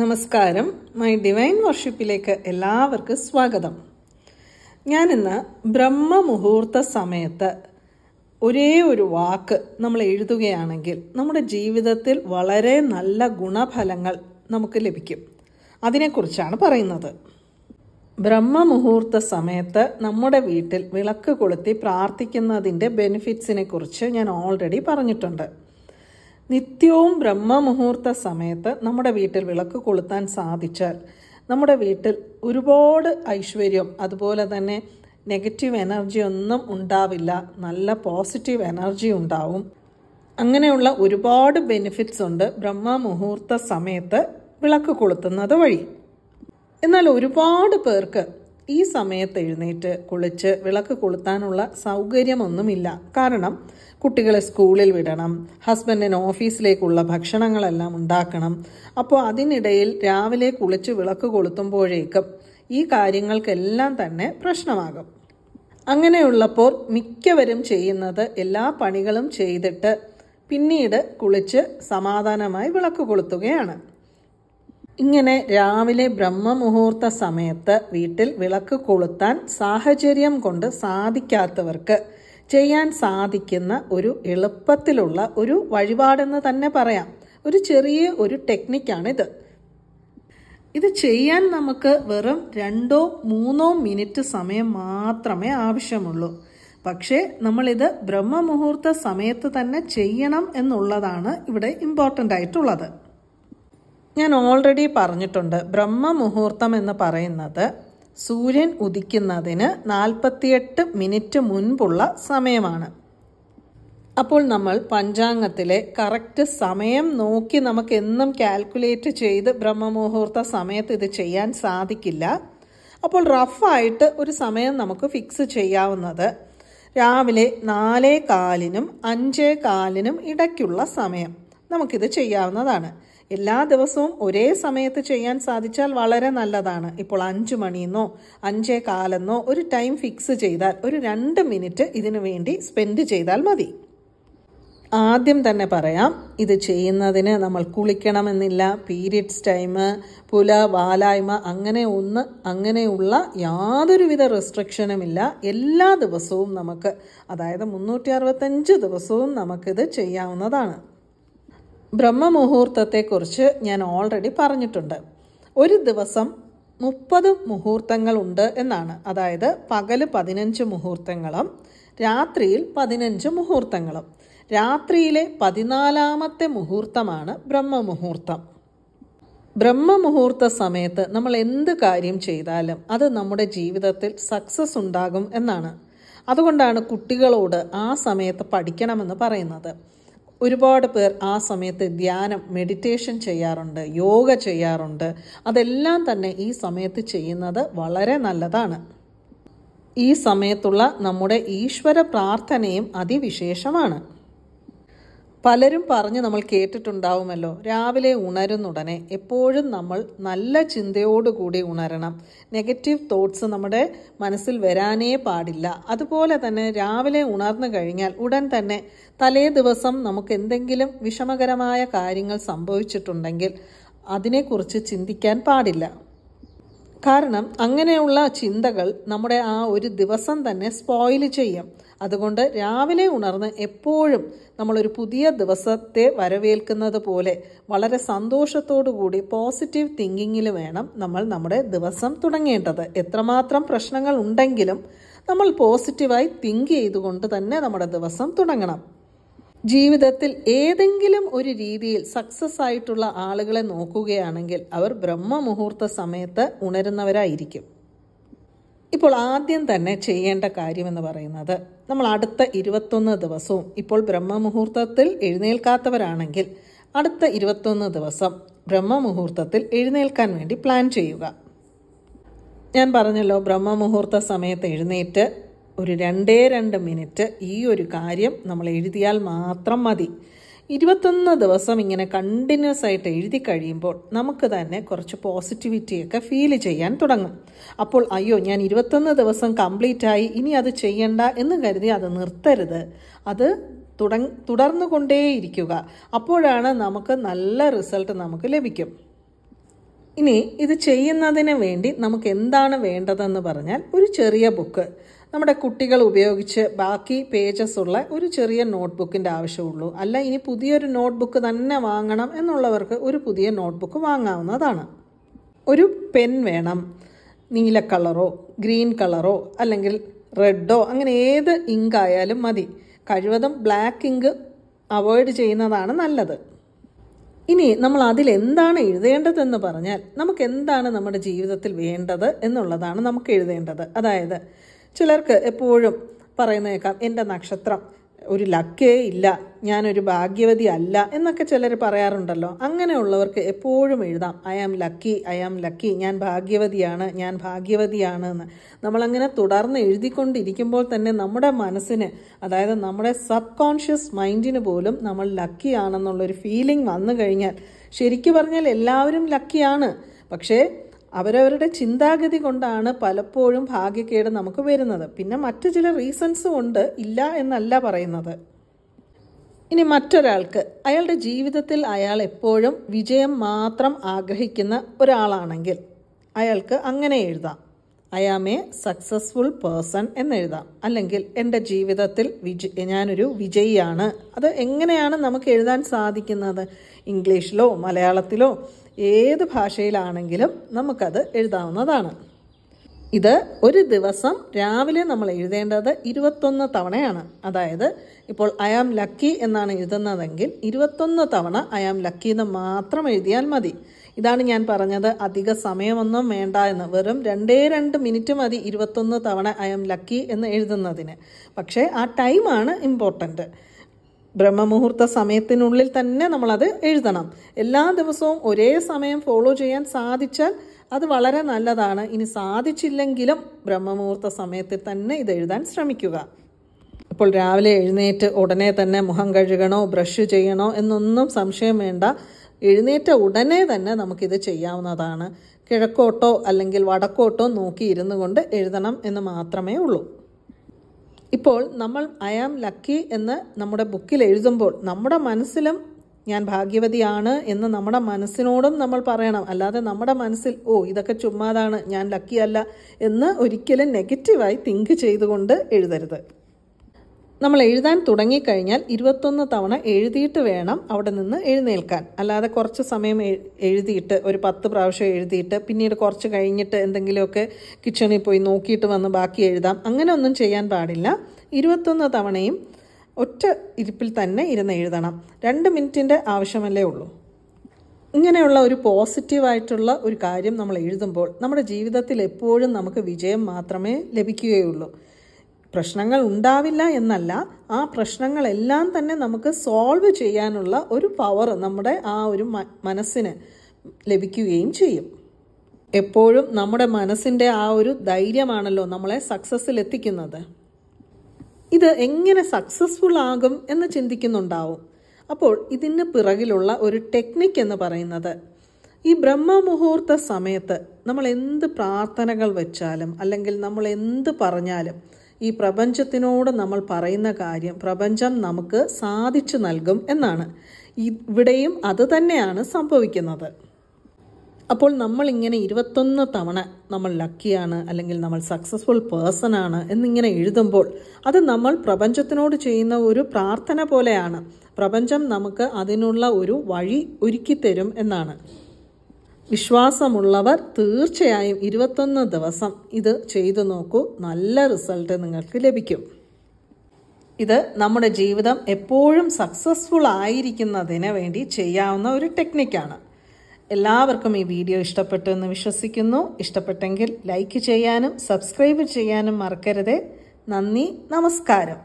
നമസ്കാരം my divine വർഷിപ്പിലേക്ക് എല്ലാവർക്കും സ്വാഗതം ഞാനിന്ന് ബ്രഹ്മമുഹൂർത്ത സമയത്ത് ഒരേ ഒരു വാക്ക് നമ്മൾ എഴുതുകയാണെങ്കിൽ നമ്മുടെ ജീവിതത്തിൽ വളരെ നല്ല ഗുണഫലങ്ങൾ നമുക്ക് ലഭിക്കും അതിനെക്കുറിച്ചാണ് പറയുന്നത് ബ്രഹ്മമുഹൂർത്ത സമയത്ത് നമ്മുടെ വീട്ടിൽ വിളക്ക് കൊളുത്തി പ്രാർത്ഥിക്കുന്നതിൻ്റെ ബെനിഫിറ്റ്സിനെ കുറിച്ച് ഞാൻ ഓൾറെഡി പറഞ്ഞിട്ടുണ്ട് നിത്യവും ബ്രഹ്മമുഹൂർത്ത സമയത്ത് നമ്മുടെ വീട്ടിൽ വിളക്ക് കൊളുത്താൻ സാധിച്ചാൽ നമ്മുടെ വീട്ടിൽ ഒരുപാട് ഐശ്വര്യം അതുപോലെ തന്നെ നെഗറ്റീവ് എനർജി ഒന്നും ഉണ്ടാവില്ല നല്ല പോസിറ്റീവ് എനർജി ഉണ്ടാവും അങ്ങനെയുള്ള ഒരുപാട് ബെനിഫിറ്റ്സ് ഉണ്ട് ബ്രഹ്മ മുഹൂർത്ത സമയത്ത് വിളക്ക് കൊളുത്തുന്നത് വഴി എന്നാൽ ഒരുപാട് പേർക്ക് ഈ സമയത്ത് എഴുന്നേറ്റ് കുളിച്ച് വിളക്ക് കൊളുത്താനുള്ള സൗകര്യമൊന്നുമില്ല കാരണം കുട്ടികളെ സ്കൂളിൽ വിടണം ഹസ്ബൻഡിന് ഓഫീസിലേക്കുള്ള ഭക്ഷണങ്ങളെല്ലാം ഉണ്ടാക്കണം അപ്പോൾ അതിനിടയിൽ രാവിലെ കുളിച്ച് വിളക്ക് കൊളുത്തുമ്പോഴേക്കും ഈ കാര്യങ്ങൾക്കെല്ലാം തന്നെ പ്രശ്നമാകും അങ്ങനെയുള്ളപ്പോൾ മിക്കവരും ചെയ്യുന്നത് എല്ലാ പണികളും ചെയ്തിട്ട് പിന്നീട് കുളിച്ച് സമാധാനമായി വിളക്ക് കൊളുത്തുകയാണ് ഇങ്ങനെ രാവിലെ ബ്രഹ്മമുഹൂർത്ത സമയത്ത് വീട്ടിൽ വിളക്ക് കൊളുത്താൻ സാഹചര്യം കൊണ്ട് സാധിക്കാത്തവർക്ക് ചെയ്യാൻ സാധിക്കുന്ന ഒരു എളുപ്പത്തിലുള്ള ഒരു വഴിപാടെന്ന് തന്നെ പറയാം ഒരു ചെറിയ ഒരു ടെക്നിക്കാണിത് ഇത് ചെയ്യാൻ നമുക്ക് വെറും രണ്ടോ മൂന്നോ മിനിറ്റ് സമയം മാത്രമേ ആവശ്യമുള്ളൂ പക്ഷേ നമ്മളിത് ബ്രഹ്മമുഹൂർത്ത സമയത്ത് തന്നെ ചെയ്യണം എന്നുള്ളതാണ് ഇവിടെ ഇമ്പോർട്ടൻ്റ് ആയിട്ടുള്ളത് ഞാൻ ഓൾറെഡി പറഞ്ഞിട്ടുണ്ട് ബ്രഹ്മമുഹൂർത്തം എന്ന് പറയുന്നത് സൂര്യൻ ഉദിക്കുന്നതിന് നാൽപ്പത്തിയെട്ട് മിനിറ്റ് മുൻപുള്ള സമയമാണ് അപ്പോൾ നമ്മൾ പഞ്ചാംഗത്തിലെ കറക്റ്റ് സമയം നോക്കി നമുക്ക് എന്നും കാൽക്കുലേറ്റ് ചെയ്ത് ബ്രഹ്മമുഹൂർത്ത സമയത്ത് ഇത് ചെയ്യാൻ സാധിക്കില്ല അപ്പോൾ റഫായിട്ട് ഒരു സമയം നമുക്ക് ഫിക്സ് ചെയ്യാവുന്നത് രാവിലെ നാലേ കാലിനും അഞ്ചേ കാലിനും ഇടയ്ക്കുള്ള സമയം നമുക്കിത് ചെയ്യാവുന്നതാണ് എല്ലാ ദിവസവും ഒരേ സമയത്ത് ചെയ്യാൻ സാധിച്ചാൽ വളരെ നല്ലതാണ് ഇപ്പോൾ അഞ്ച് മണിന്നോ അഞ്ചേ കാലെന്നോ ഒരു ടൈം ഫിക്സ് ചെയ്താൽ ഒരു രണ്ട് മിനിറ്റ് ഇതിനു വേണ്ടി സ്പെൻഡ് ചെയ്താൽ മതി ആദ്യം തന്നെ പറയാം ഇത് ചെയ്യുന്നതിന് നമ്മൾ കുളിക്കണമെന്നില്ല പീരിയഡ്സ് ടൈം പുല വാലായ്മ അങ്ങനെ ഒന്ന് അങ്ങനെയുള്ള യാതൊരുവിധ റെസ്ട്രിക്ഷനുമില്ല എല്ലാ ദിവസവും നമുക്ക് അതായത് മുന്നൂറ്റി ദിവസവും നമുക്കിത് ചെയ്യാവുന്നതാണ് ബ്രഹ്മമുഹൂർത്തത്തെക്കുറിച്ച് ഞാൻ ഓൾറെഡി പറഞ്ഞിട്ടുണ്ട് ഒരു ദിവസം മുപ്പത് മുഹൂർത്തങ്ങളുണ്ട് എന്നാണ് അതായത് പകൽ പതിനഞ്ച് മുഹൂർത്തങ്ങളും രാത്രിയിൽ പതിനഞ്ച് മുഹൂർത്തങ്ങളും രാത്രിയിലെ പതിനാലാമത്തെ മുഹൂർത്തമാണ് ബ്രഹ്മമുഹൂർത്തം ബ്രഹ്മമുഹൂർത്ത സമയത്ത് നമ്മൾ എന്ത് കാര്യം ചെയ്താലും അത് നമ്മുടെ ജീവിതത്തിൽ സക്സസ് ഉണ്ടാകും എന്നാണ് അതുകൊണ്ടാണ് കുട്ടികളോട് ആ സമയത്ത് പഠിക്കണമെന്ന് പറയുന്നത് ഒരുപാട് പേർ ആ സമയത്ത് ധ്യാനം മെഡിറ്റേഷൻ ചെയ്യാറുണ്ട് യോഗ ചെയ്യാറുണ്ട് അതെല്ലാം തന്നെ ഈ സമയത്ത് ചെയ്യുന്നത് വളരെ നല്ലതാണ് ഈ സമയത്തുള്ള നമ്മുടെ ഈശ്വര പ്രാർത്ഥനയും അതിവിശേഷമാണ് പലരും പറഞ്ഞ് നമ്മൾ കേട്ടിട്ടുണ്ടാവുമല്ലോ രാവിലെ ഉണരുന്നുടനെ എപ്പോഴും നമ്മൾ നല്ല ചിന്തയോടുകൂടി ഉണരണം നെഗറ്റീവ് തോട്ട്സ് നമ്മുടെ മനസ്സിൽ വരാനേ പാടില്ല അതുപോലെ തന്നെ രാവിലെ ഉണർന്നു കഴിഞ്ഞാൽ ഉടൻ തന്നെ തലേ ദിവസം നമുക്ക് എന്തെങ്കിലും വിഷമകരമായ കാര്യങ്ങൾ സംഭവിച്ചിട്ടുണ്ടെങ്കിൽ അതിനെക്കുറിച്ച് ചിന്തിക്കാൻ പാടില്ല കാരണം അങ്ങനെയുള്ള ചിന്തകൾ നമ്മുടെ ആ ഒരു ദിവസം തന്നെ സ്പോയിൽ ചെയ്യും അതുകൊണ്ട് രാവിലെ ഉണർന്ന് എപ്പോഴും നമ്മളൊരു പുതിയ ദിവസത്തെ വരവേൽക്കുന്നത് പോലെ വളരെ കൂടി പോസിറ്റീവ് തിങ്കിങ്ങിൽ വേണം നമ്മൾ നമ്മുടെ ദിവസം തുടങ്ങേണ്ടത് എത്രമാത്രം പ്രശ്നങ്ങൾ ഉണ്ടെങ്കിലും നമ്മൾ പോസിറ്റീവായി തിങ്ക് ചെയ്തുകൊണ്ട് തന്നെ നമ്മുടെ ദിവസം തുടങ്ങണം ജീവിതത്തിൽ ഏതെങ്കിലും ഒരു രീതിയിൽ സക്സസ് ആയിട്ടുള്ള ആളുകളെ നോക്കുകയാണെങ്കിൽ അവർ ബ്രഹ്മമുഹൂർത്ത സമയത്ത് ഉണരുന്നവരായിരിക്കും ഇപ്പോൾ ആദ്യം തന്നെ ചെയ്യേണ്ട കാര്യമെന്ന് പറയുന്നത് നമ്മൾ അടുത്ത ഇരുപത്തൊന്ന് ദിവസവും ഇപ്പോൾ ബ്രഹ്മമുഹൂർത്തത്തിൽ എഴുന്നേൽക്കാത്തവരാണെങ്കിൽ അടുത്ത ഇരുപത്തൊന്ന് ദിവസം ബ്രഹ്മമുഹൂർത്തത്തിൽ എഴുന്നേൽക്കാൻ വേണ്ടി പ്ലാൻ ചെയ്യുക ഞാൻ പറഞ്ഞല്ലോ ബ്രഹ്മമുഹൂർത്ത സമയത്ത് എഴുന്നേറ്റ് ഒരു രണ്ടേ രണ്ട് മിനിറ്റ് ഈ ഒരു കാര്യം നമ്മൾ എഴുതിയാൽ മാത്രം മതി ഇരുപത്തൊന്ന് ദിവസം ഇങ്ങനെ കണ്ടിന്യൂസ് ആയിട്ട് എഴുതി കഴിയുമ്പോൾ നമുക്ക് തന്നെ കുറച്ച് പോസിറ്റിവിറ്റിയൊക്കെ ഫീൽ ചെയ്യാൻ തുടങ്ങും അപ്പോൾ അയ്യോ ഞാൻ ഇരുപത്തൊന്ന് ദിവസം കംപ്ലീറ്റ് ആയി ഇനി അത് ചെയ്യണ്ട എന്ന് കരുതി അത് നിർത്തരുത് അത് തുടങ്ങ തുടർന്നു കൊണ്ടേയിരിക്കുക അപ്പോഴാണ് നമുക്ക് നല്ല റിസൾട്ട് നമുക്ക് ലഭിക്കും ഇനി ഇത് ചെയ്യുന്നതിന് വേണ്ടി നമുക്ക് എന്താണ് വേണ്ടതെന്ന് പറഞ്ഞാൽ ഒരു ചെറിയ ബുക്ക് നമ്മുടെ കുട്ടികൾ ഉപയോഗിച്ച് ബാക്കി പേജസ് ഉള്ള ഒരു ചെറിയ നോട്ട്ബുക്കിൻ്റെ ആവശ്യമുള്ളൂ അല്ല ഇനി പുതിയൊരു നോട്ട്ബുക്ക് തന്നെ വാങ്ങണം എന്നുള്ളവർക്ക് ഒരു പുതിയ നോട്ട്ബുക്ക് വാങ്ങാവുന്നതാണ് ഒരു പെൻ വേണം നീല കളറോ ഗ്രീൻ കളറോ അല്ലെങ്കിൽ റെഡോ അങ്ങനെ ഏത് ഇങ്ക് ആയാലും മതി കഴിവതും ബ്ലാക്ക് ഇങ്ക് അവോയ്ഡ് ചെയ്യുന്നതാണ് നല്ലത് ഇനി നമ്മൾ അതിൽ എന്താണ് എഴുതേണ്ടതെന്ന് പറഞ്ഞാൽ നമുക്ക് എന്താണ് നമ്മുടെ ജീവിതത്തിൽ വേണ്ടത് എന്നുള്ളതാണ് നമുക്ക് എഴുതേണ്ടത് അതായത് ചിലർക്ക് എപ്പോഴും പറയുന്നേക്കാം എൻ്റെ നക്ഷത്രം ഒരു ലക്കേ ഇല്ല ഞാനൊരു ഭാഗ്യവതി അല്ല എന്നൊക്കെ ചിലർ പറയാറുണ്ടല്ലോ അങ്ങനെയുള്ളവർക്ക് എപ്പോഴും എഴുതാം I am lucky I am lucky ഞാൻ ഭാഗ്യവതിയാണ് ഞാൻ ഭാഗ്യവതിയാണ് എന്ന് നമ്മളങ്ങനെ തുടർന്ന് എഴുതിക്കൊണ്ടിരിക്കുമ്പോൾ തന്നെ നമ്മുടെ മനസ്സിന് അതായത് നമ്മുടെ സബ് കോൺഷ്യസ് മൈൻഡിന് പോലും നമ്മൾ ലക്കി ആണെന്നുള്ളൊരു ഫീലിംഗ് വന്നു കഴിഞ്ഞാൽ ശരിക്കു പറഞ്ഞാൽ എല്ലാവരും ലക്കിയാണ് പക്ഷേ അവരവരുടെ ചിന്താഗതി കൊണ്ടാണ് പലപ്പോഴും ഭാഗ്യക്കേട് നമുക്ക് വരുന്നത് പിന്നെ മറ്റു ചില റീസൺസും ഉണ്ട് ഇല്ല എന്നല്ല പറയുന്നത് ഇനി മറ്റൊരാൾക്ക് അയാളുടെ ജീവിതത്തിൽ അയാൾ എപ്പോഴും വിജയം മാത്രം ആഗ്രഹിക്കുന്ന ഒരാളാണെങ്കിൽ അയാൾക്ക് അങ്ങനെ എഴുതാം I am a successful person എന്നെഴുതാം അല്ലെങ്കിൽ എൻ്റെ ജീവിതത്തിൽ വിജ ഞാനൊരു വിജയിയാണ് അത് എങ്ങനെയാണ് നമുക്ക് എഴുതാൻ സാധിക്കുന്നത് ഇംഗ്ലീഷിലോ മലയാളത്തിലോ ഏത് ഭാഷയിലാണെങ്കിലും നമുക്കത് എഴുതാവുന്നതാണ് ഇത് ഒരു ദിവസം രാവിലെ നമ്മൾ എഴുതേണ്ടത് ഇരുപത്തൊന്ന് തവണയാണ് അതായത് ഇപ്പോൾ ഐ ആം ലക്കി എന്നാണ് എഴുതുന്നതെങ്കിൽ ഇരുപത്തൊന്ന് തവണ ഐ ആം ലക്കി എന്ന് മാത്രം എഴുതിയാൽ മതി ഇതാണ് ഞാൻ പറഞ്ഞത് അധിക സമയമൊന്നും വേണ്ട എന്ന് വെറും രണ്ടേ രണ്ട് മിനിറ്റ് മതി ഇരുപത്തൊന്ന് തവണ ഐ എം ലക്കി എന്ന് എഴുതുന്നതിന് പക്ഷേ ആ ടൈമാണ് ഇമ്പോർട്ടൻ്റ് ബ്രഹ്മമുഹൂർത്ത സമയത്തിനുള്ളിൽ തന്നെ നമ്മളത് എഴുതണം എല്ലാ ദിവസവും ഒരേ സമയം ഫോളോ ചെയ്യാൻ സാധിച്ചാൽ അത് വളരെ നല്ലതാണ് ഇനി സാധിച്ചില്ലെങ്കിലും ബ്രഹ്മമുഹൂർത്ത സമയത്തിൽ തന്നെ ഇത് എഴുതാൻ ശ്രമിക്കുക അപ്പോൾ രാവിലെ എഴുന്നേറ്റ് ഉടനെ തന്നെ മുഖം കഴുകണോ ബ്രഷ് ചെയ്യണോ എന്നൊന്നും സംശയം വേണ്ട എഴുന്നേറ്റ ഉടനെ തന്നെ നമുക്കിത് ചെയ്യാവുന്നതാണ് കിഴക്കോട്ടോ അല്ലെങ്കിൽ വടക്കോട്ടോ നോക്കി ഇരുന്നു കൊണ്ട് എഴുതണം എന്ന് മാത്രമേ ഉള്ളൂ ഇപ്പോൾ നമ്മൾ ഐ ആം ലക്കി എന്ന് നമ്മുടെ ബുക്കിൽ എഴുതുമ്പോൾ നമ്മുടെ മനസ്സിലും ഞാൻ ഭാഗ്യവതിയാണ് എന്ന് നമ്മുടെ മനസ്സിനോടും നമ്മൾ പറയണം അല്ലാതെ നമ്മുടെ മനസ്സിൽ ഓ ഇതൊക്കെ ചുമ്മാതാണ് ഞാൻ ലക്കിയല്ല എന്ന് ഒരിക്കലും നെഗറ്റീവായി തിങ്ക് ചെയ്തുകൊണ്ട് എഴുതരുത് നമ്മൾ എഴുതാൻ തുടങ്ങിക്കഴിഞ്ഞാൽ ഇരുപത്തൊന്ന് തവണ എഴുതിയിട്ട് വേണം അവിടെ നിന്ന് എഴുന്നേൽക്കാൻ അല്ലാതെ കുറച്ച് സമയം എഴുതിയിട്ട് ഒരു പത്ത് പ്രാവശ്യം എഴുതിയിട്ട് പിന്നീട് കുറച്ച് കഴിഞ്ഞിട്ട് എന്തെങ്കിലുമൊക്കെ കിച്ചണിൽ പോയി നോക്കിയിട്ട് വന്ന് ബാക്കി എഴുതാം അങ്ങനെ ഒന്നും ചെയ്യാൻ പാടില്ല ഇരുപത്തൊന്ന് തവണയും ഒറ്റ ഇരിപ്പിൽ തന്നെ ഇരുന്ന് എഴുതണം രണ്ട് മിനിറ്റിൻ്റെ ആവശ്യമല്ലേ ഉള്ളൂ ഇങ്ങനെയുള്ള ഒരു പോസിറ്റീവായിട്ടുള്ള ഒരു കാര്യം നമ്മൾ എഴുതുമ്പോൾ നമ്മുടെ ജീവിതത്തിൽ എപ്പോഴും നമുക്ക് വിജയം മാത്രമേ ലഭിക്കുകയുള്ളൂ പ്രശ്നങ്ങൾ ഉണ്ടാവില്ല എന്നല്ല ആ പ്രശ്നങ്ങളെല്ലാം തന്നെ നമുക്ക് സോൾവ് ചെയ്യാനുള്ള ഒരു പവർ നമ്മുടെ ആ ഒരു മനസ്സിന് ലഭിക്കുകയും ചെയ്യും എപ്പോഴും നമ്മുടെ മനസ്സിൻ്റെ ആ ഒരു ധൈര്യമാണല്ലോ നമ്മളെ സക്സസ്സിൽ എത്തിക്കുന്നത് ഇത് എങ്ങനെ സക്സസ്ഫുൾ ആകും എന്ന് ചിന്തിക്കുന്നുണ്ടാവും അപ്പോൾ ഇതിന് പിറകിലുള്ള ഒരു ടെക്നിക് എന്ന് പറയുന്നത് ഈ ബ്രഹ്മമുഹൂർത്ത സമയത്ത് നമ്മൾ എന്ത് പ്രാർത്ഥനകൾ വെച്ചാലും അല്ലെങ്കിൽ നമ്മൾ എന്ത് പറഞ്ഞാലും ഈ പ്രപഞ്ചത്തിനോട് നമ്മൾ പറയുന്ന കാര്യം പ്രപഞ്ചം നമുക്ക് സാധിച്ചു നൽകും എന്നാണ് ഇവിടെയും അത് തന്നെയാണ് സംഭവിക്കുന്നത് അപ്പോൾ നമ്മൾ ഇങ്ങനെ ഇരുപത്തൊന്ന് തവണ നമ്മൾ ലക്കിയാണ് അല്ലെങ്കിൽ നമ്മൾ സക്സസ്ഫുൾ പേഴ്സൺ ആണ് എന്നിങ്ങനെ എഴുതുമ്പോൾ അത് നമ്മൾ പ്രപഞ്ചത്തിനോട് ചെയ്യുന്ന ഒരു പ്രാർത്ഥന പോലെയാണ് പ്രപഞ്ചം നമുക്ക് അതിനുള്ള ഒരു വഴി ഒരുക്കിത്തരും എന്നാണ് വിശ്വാസമുള്ളവർ തീർച്ചയായും ഇരുപത്തൊന്ന് ദിവസം ഇത് ചെയ്തു നോക്കൂ നല്ല റിസൾട്ട് നിങ്ങൾക്ക് ലഭിക്കും ഇത് നമ്മുടെ ജീവിതം എപ്പോഴും സക്സസ്ഫുൾ ആയിരിക്കുന്നതിന് വേണ്ടി ചെയ്യാവുന്ന ഒരു ടെക്നിക്കാണ് എല്ലാവർക്കും ഈ വീഡിയോ ഇഷ്ടപ്പെട്ടു എന്ന് വിശ്വസിക്കുന്നു ഇഷ്ടപ്പെട്ടെങ്കിൽ ലൈക്ക് ചെയ്യാനും സബ്സ്ക്രൈബ് ചെയ്യാനും മറക്കരുത് നന്ദി നമസ്കാരം